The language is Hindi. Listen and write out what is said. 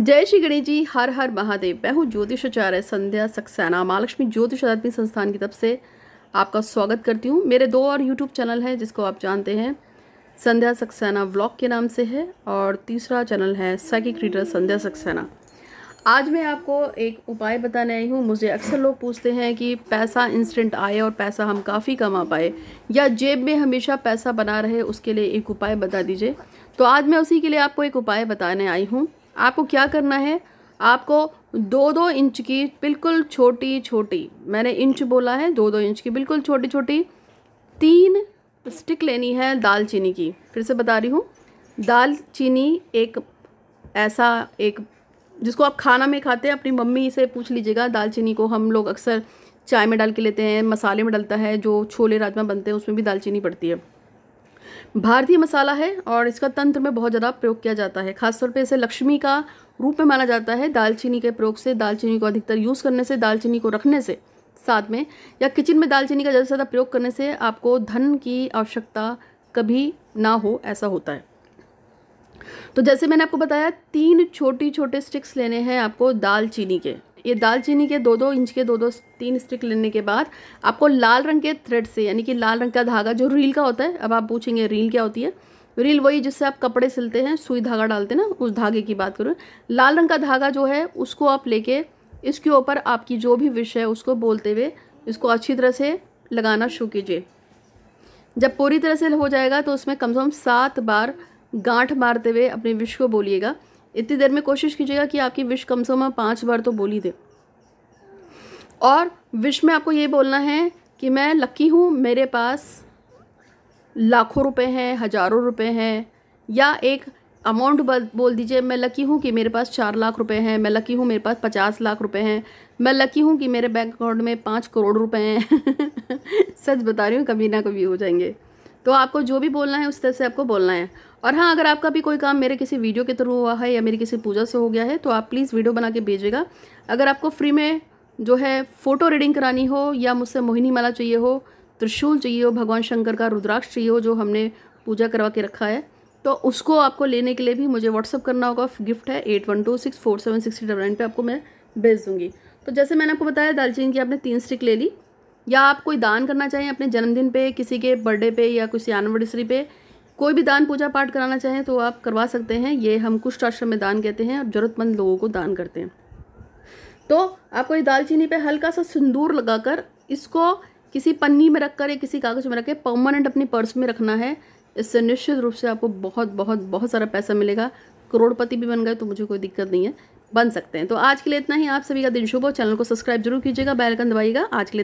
जय श्री गणेश जी हर हर महादेव मैं हूँ ज्योतिषाचार्य संध्या सक्सेना महालक्ष्मी ज्योतिष आध्यात्मिक संस्थान की तरफ से आपका स्वागत करती हूँ मेरे दो और यूट्यूब चैनल हैं जिसको आप जानते हैं संध्या सक्सेना व्लॉग के नाम से है और तीसरा चैनल है साइकिक रीडर संध्या सक्सेना आज मैं आपको एक उपाय बताने आई हूँ मुझे अक्सर लोग पूछते हैं कि पैसा इंस्टेंट आए और पैसा हम काफ़ी कमा पाए या जेब में हमेशा पैसा बना रहे उसके लिए एक उपाय बता दीजिए तो आज मैं उसी के लिए आपको एक उपाय बताने आई हूँ आपको क्या करना है आपको दो दो इंच की बिल्कुल छोटी छोटी मैंने इंच बोला है दो दो इंच की बिल्कुल छोटी छोटी तीन स्टिक लेनी है दालचीनी की फिर से बता रही हूँ दालचीनी एक ऐसा एक जिसको आप खाना में खाते हैं अपनी मम्मी से पूछ लीजिएगा दालचीनी को हम लोग अक्सर चाय में डाल के लेते हैं मसाले में डलता है जो छोले राजमा बनते हैं उसमें भी दालचीनी पड़ती है भारतीय मसाला है और इसका तंत्र में बहुत ज़्यादा प्रयोग किया जाता है खासतौर पे इसे लक्ष्मी का रूप में माना जाता है दालचीनी के प्रयोग से दालचीनी को अधिकतर यूज़ करने से दालचीनी को रखने से साथ में या किचन में दालचीनी का ज़्यादा से ज़्यादा प्रयोग करने से आपको धन की आवश्यकता कभी ना हो ऐसा होता है तो जैसे मैंने आपको बताया तीन छोटी छोटे स्टिक्स लेने हैं आपको दालचीनी के ये दालचीनी के दो दो इंच के दो दो तीन स्टिक लेने के बाद आपको लाल रंग के थ्रेड से यानी कि लाल रंग का धागा जो रील का होता है अब आप पूछेंगे रील क्या होती है रील वही जिससे आप कपड़े सिलते हैं सुई धागा डालते हैं ना उस धागे की बात करूँ लाल रंग का धागा जो है उसको आप लेके इसके ऊपर आपकी जो भी विषय है उसको बोलते हुए इसको अच्छी तरह से लगाना शुरू कीजिए जब पूरी तरह से हो जाएगा तो उसमें कम से कम सात बार गांठ मारते हुए अपने विश को बोलिएगा इतनी देर में कोशिश कीजिएगा कि आपकी विश कम से कम पाँच बार तो बोली दे और विश में आपको ये बोलना है कि मैं लकी हूँ मेरे पास लाखों रुपए हैं हज़ारों रुपए हैं या एक अमाउंट बोल दीजिए मैं लकी हूँ कि मेरे पास चार लाख रुपए हैं मैं लकी हूँ मेरे पास पचास लाख रुपए हैं मैं लकी हूँ कि मेरे बैंक अकाउंट में पाँच करोड़ रुपए हैं सच बता रही हूँ कभी ना कभी हो जाएंगे तो आपको जो भी बोलना है उस तरह से आपको बोलना है और हाँ अगर आपका भी कोई काम मेरे किसी वीडियो के थ्रू हुआ है या मेरी किसी पूजा से हो गया है तो आप प्लीज़ वीडियो बना के भेजिएगा अगर आपको फ्री में जो है फ़ोटो रीडिंग करानी हो या मुझसे मोहिनी माला चाहिए हो त्रिशूल चाहिए हो भगवान शंकर का रुद्राक्ष चाहिए हो जो हमने पूजा करवा के रखा है तो उसको आपको लेने के लिए भी मुझे व्हाट्सअप करना होगा गिफ्ट है eight one two six four seven six double nine पर आपको मैं भेज दूँगी तो जैसे मैंने आपको बताया दालचीनी की आपने तीन स्टिक ले ली या आप कोई दान करना चाहें अपने जन्मदिन पे किसी के बर्थडे पे या किसी एनिवर्सरी पे कोई भी दान पूजा पाठ कराना चाहें तो आप करवा सकते हैं ये हम कुष्ठ आश्रम में दान कहते हैं और ज़रूरतमंद लोगों को दान करते हैं तो आपको ये दालचीनी पे हल्का सा सिंदूर लगाकर इसको किसी पन्नी में रखकर या किसी कागज़ में रख के परमानेंट अपनी पर्स में रखना है इससे निश्चित रूप से आपको बहुत बहुत बहुत सारा पैसा मिलेगा करोड़पति भी बन गए तो मुझे कोई दिक्कत नहीं है बन सकते हैं तो आज के लिए इतना ही आप सभी का दिन शुभ हो चैनल को सब्सक्राइब जरूर कीजिएगा बैलकन दबाइएगा आज के लिए